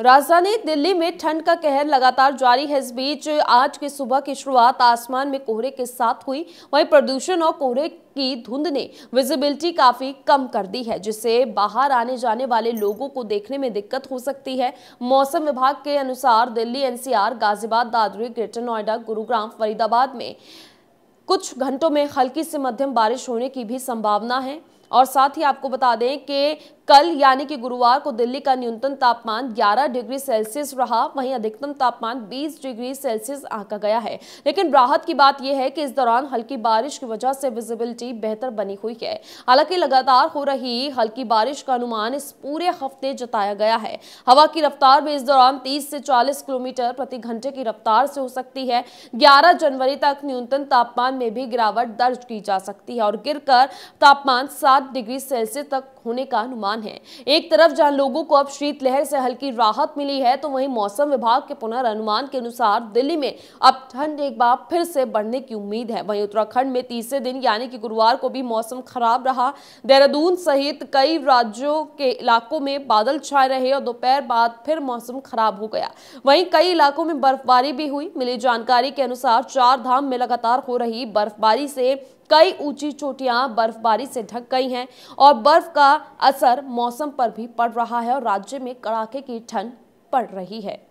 राजधानी दिल्ली में ठंड का कहर लगातार जारी है इस बीच आज की सुबह की शुरुआत आसमान में कोहरे के साथ हुई वहीं प्रदूषण और कोहरे की धुंध ने विजिबिलिटी काफी कम कर दी है जिससे बाहर आने जाने वाले लोगों को देखने में दिक्कत हो सकती है मौसम विभाग के अनुसार दिल्ली एनसीआर गाजीबाद दादरी ग्रेटर नोएडा गुरुग्राम फरीदाबाद में कुछ घंटों में हल्की से मध्यम बारिश होने की भी संभावना है और साथ ही आपको बता दें कि कल यानी कि गुरुवार को दिल्ली का न्यूनतम तापमान 11 डिग्री सेल्सियस रहा वहीं अधिकतम तापमान 20 डिग्री सेल्सियस आंका गया है लेकिन राहत की बात यह है कि इस दौरान हल्की बारिश की वजह से विजिबिलिटी बेहतर बनी हुई है हालांकि लगातार हो रही हल्की बारिश का अनुमान इस पूरे हफ्ते जताया गया है हवा की रफ्तार भी इस दौरान तीस से चालीस किलोमीटर प्रति घंटे की रफ्तार से हो सकती है ग्यारह जनवरी तक न्यूनतम तापमान में भी गिरावट दर्ज की जा सकती है और गिर तापमान सात डिग्री सेल्सियस तक होने का अनुमान दरमियान है एक तरफ जहां लोगों को अब शीतलहर से हल्की राहत मिली है तो वहीं मौसम विभाग के पुनर्नुमान के अनुसार दिल्ली में अब ठंड एक बार फिर से बढ़ने की उम्मीद है वहीं उत्तराखंड में तीसरे दिन यानी कि गुरुवार को भी मौसम खराब रहा देहरादून सहित कई राज्यों के इलाकों में बादल छाए रहे और दोपहर बाद फिर मौसम खराब हो गया वहीं कई इलाकों में बर्फबारी भी हुई मिली जानकारी के अनुसार चार धाम में लगातार हो रही बर्फबारी से कई ऊंची चोटियां बर्फबारी से ढक गई हैं और बर्फ का असर मौसम पर भी पड़ रहा है और राज्य में कड़ाके की ठंड पड़ रही है